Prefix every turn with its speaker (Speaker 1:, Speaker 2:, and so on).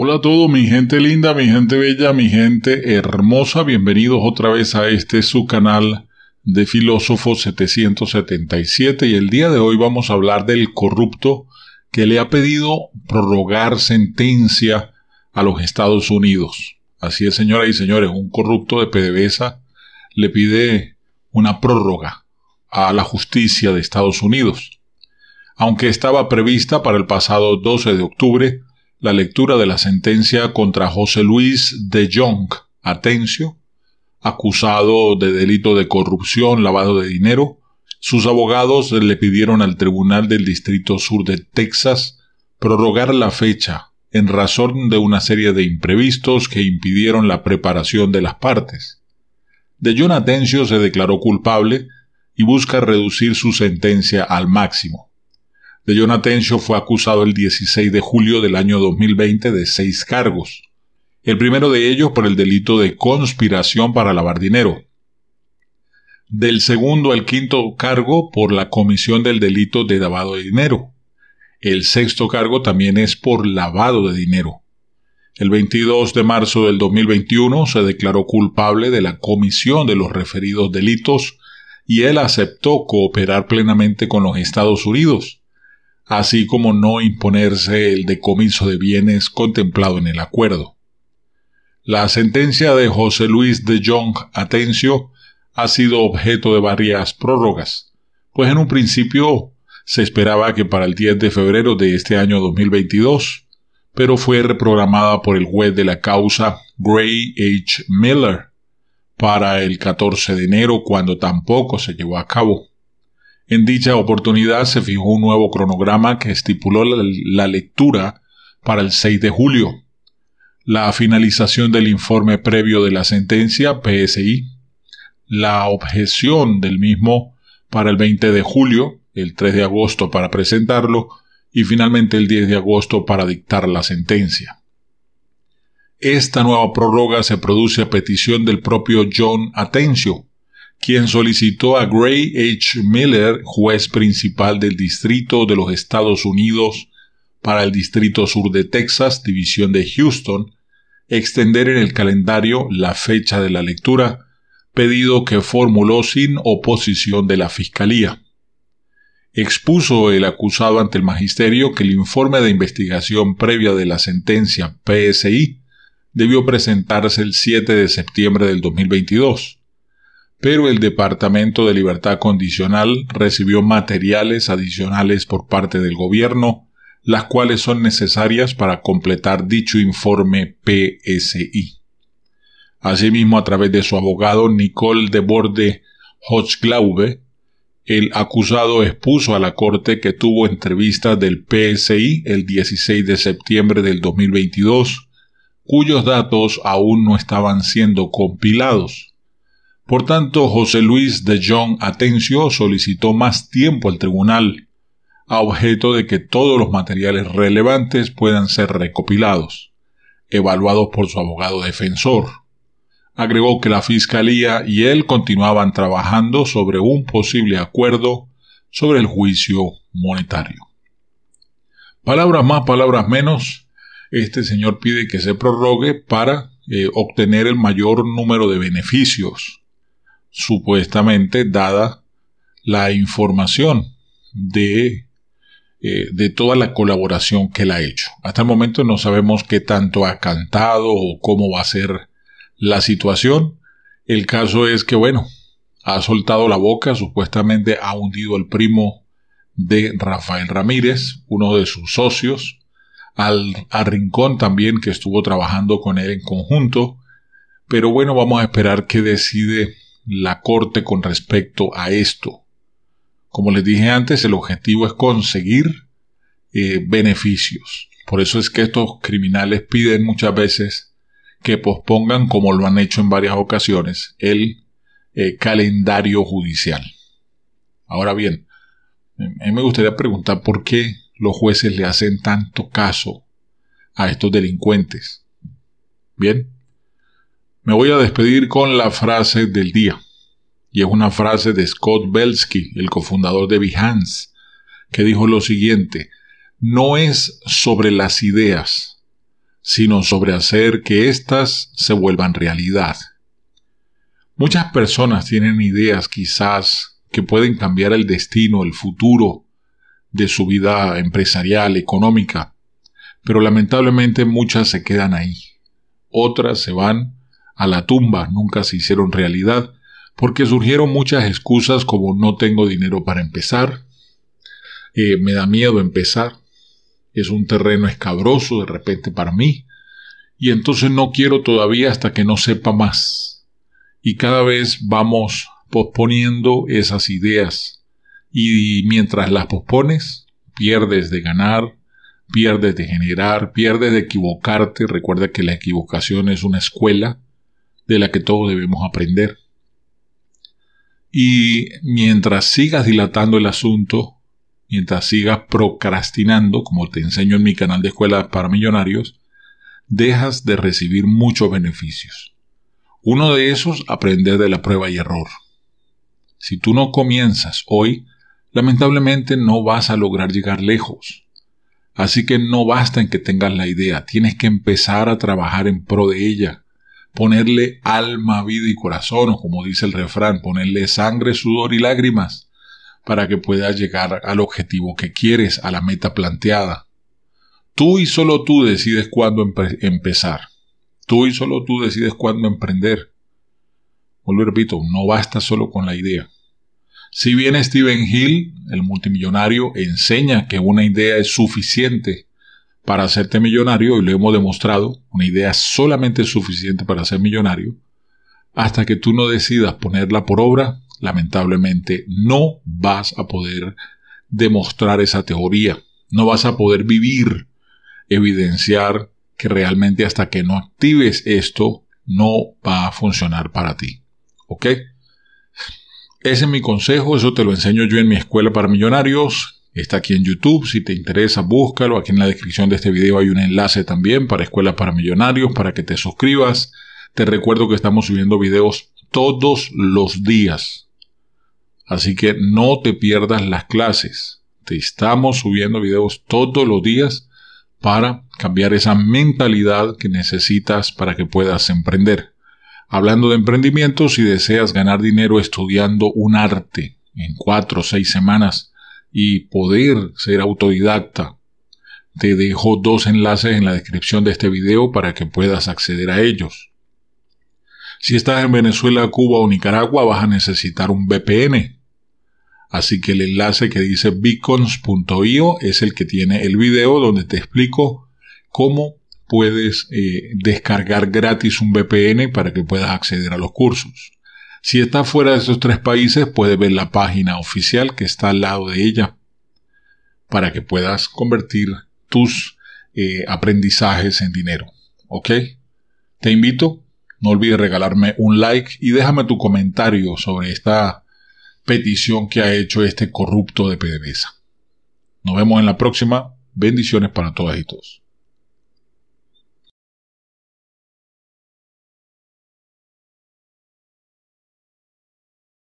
Speaker 1: Hola a todos, mi gente linda, mi gente bella, mi gente hermosa, bienvenidos otra vez a este su canal de Filósofo 777 y el día de hoy vamos a hablar del corrupto que le ha pedido prorrogar sentencia a los Estados Unidos. Así es, señoras y señores, un corrupto de PDVSA le pide una prórroga a la justicia de Estados Unidos. Aunque estaba prevista para el pasado 12 de octubre, la lectura de la sentencia contra José Luis de Jong Atencio, acusado de delito de corrupción, lavado de dinero, sus abogados le pidieron al Tribunal del Distrito Sur de Texas prorrogar la fecha en razón de una serie de imprevistos que impidieron la preparación de las partes. De Jong Atencio se declaró culpable y busca reducir su sentencia al máximo de Jonatencio fue acusado el 16 de julio del año 2020 de seis cargos. El primero de ellos por el delito de conspiración para lavar dinero. Del segundo al quinto cargo por la comisión del delito de lavado de dinero. El sexto cargo también es por lavado de dinero. El 22 de marzo del 2021 se declaró culpable de la comisión de los referidos delitos y él aceptó cooperar plenamente con los Estados Unidos así como no imponerse el decomiso de bienes contemplado en el acuerdo. La sentencia de José Luis de Jong Atencio ha sido objeto de varias prórrogas, pues en un principio se esperaba que para el 10 de febrero de este año 2022, pero fue reprogramada por el juez de la causa Gray H. Miller para el 14 de enero cuando tampoco se llevó a cabo. En dicha oportunidad se fijó un nuevo cronograma que estipuló la, lectura para el 6 de julio, la finalización del informe previo de la sentencia PSI, la objeción del mismo para el 20 de julio, el 3 de agosto para presentarlo y finalmente el 10 de agosto para dictar la sentencia. Esta nueva prórroga se produce a petición del propio John Atencio, quien solicitó a Gray H. Miller, juez principal del Distrito de los Estados Unidos para el Distrito Sur de Texas, División de Houston, extender en el calendario la fecha de la lectura, pedido que formuló sin oposición de la Fiscalía. Expuso el acusado ante el magisterio que el informe de investigación previa de la sentencia PSI debió presentarse el 7 de septiembre del 2022 pero el Departamento de Libertad Condicional recibió materiales adicionales por parte del gobierno, las cuales son necesarias para completar dicho informe PSI. Asimismo, a través de su abogado Nicole de Borde-Hochglaube, el acusado expuso a la corte que tuvo entrevistas del PSI el 16 de septiembre del 2022, cuyos datos aún no estaban siendo compilados. Por tanto, José Luis de John Atencio solicitó más tiempo al tribunal, a objeto de que todos los materiales relevantes puedan ser recopilados, evaluados por su abogado defensor. Agregó que la Fiscalía y él continuaban trabajando sobre un posible acuerdo sobre el juicio monetario. Palabras más, palabras menos, este señor pide que se prorrogue para eh, obtener el mayor número de beneficios supuestamente dada la información de, eh, de toda la colaboración que la ha hecho. Hasta el momento no sabemos qué tanto ha cantado o cómo va a ser la situación. El caso es que, bueno, ha soltado la boca, supuestamente ha hundido al primo de Rafael Ramírez, uno de sus socios, al, al, Rincón también, que estuvo trabajando con él en conjunto. Pero bueno, vamos a esperar que decide la Corte con respecto a esto. Como les dije antes, el objetivo es conseguir eh, beneficios. Por eso es que estos criminales piden muchas veces que pospongan, como lo han hecho en varias ocasiones, el eh, calendario judicial. Ahora bien, a mí me gustaría preguntar por qué los jueces le hacen tanto caso a estos delincuentes. Bien, me voy a despedir con la frase del día. Y es una frase de Scott Belsky, el cofundador de Behance, que dijo lo siguiente, no es sobre las ideas, sino sobre hacer que éstas se vuelvan realidad. Muchas personas tienen ideas quizás que pueden cambiar el destino, el futuro de su vida empresarial, económica, pero lamentablemente muchas se quedan ahí. Otras se van a la tumba nunca se hicieron realidad, porque surgieron muchas excusas como no tengo dinero para empezar, eh, me da miedo empezar, es un terreno escabroso de repente para mí, y entonces no quiero todavía hasta que no sepa más. Y cada vez vamos posponiendo esas ideas, y mientras las pospones, pierdes de ganar, pierdes de generar, pierdes de equivocarte, recuerda que la equivocación es una escuela, de la que todos debemos aprender. Y mientras sigas dilatando el asunto, mientras sigas procrastinando, como te enseño en mi canal de escuela para millonarios, dejas de recibir muchos beneficios. Uno de esos, aprender de la prueba y error. Si tú no comienzas hoy, lamentablemente no vas a lograr llegar lejos. Así que no basta en que tengas la idea, tienes que empezar a trabajar en pro de ella, ponerle alma, vida y corazón, o como dice el refrán, ponerle sangre, sudor y lágrimas, para que puedas llegar al objetivo que quieres, a la meta planteada. Tú y solo tú decides cuándo empezar. Tú y solo tú decides cuándo emprender. Vuelvo y repito, no basta solo con la idea. Si bien Stephen Hill, el multimillonario, enseña que una idea es suficiente para hacerte millonario, y lo hemos demostrado, una idea solamente es suficiente para ser millonario, hasta que tú no decidas ponerla por obra, lamentablemente no vas a poder demostrar esa teoría, no vas a poder vivir, evidenciar que realmente hasta que no actives esto, no va a funcionar para ti. ¿Ok? Ese es mi consejo, eso te lo enseño yo en mi escuela para millonarios, Está aquí en YouTube, si te interesa búscalo. Aquí en la descripción de este video hay un enlace también para Escuela para Millonarios, para que te suscribas. Te recuerdo que estamos subiendo videos todos los días. Así que no te pierdas las clases. Te estamos subiendo videos todos los días para cambiar esa mentalidad que necesitas para que puedas emprender. Hablando de emprendimiento, si deseas ganar dinero estudiando un arte en cuatro o seis semanas, y poder ser autodidacta. Te dejo dos enlaces en la descripción de este video para que puedas acceder a ellos. Si estás en Venezuela, Cuba o Nicaragua vas a necesitar un VPN. Así que el enlace que dice beacons.io es el que tiene el video donde te explico cómo puedes eh, descargar gratis un VPN para que puedas acceder a los cursos. Si estás fuera de esos tres países, puedes ver la página oficial que está al lado de ella para que puedas convertir tus eh, aprendizajes en dinero. ¿Ok? Te invito, no olvides regalarme un like y déjame tu comentario sobre esta petición que ha hecho este corrupto de PDVSA. Nos vemos en la próxima. Bendiciones para todas y todos.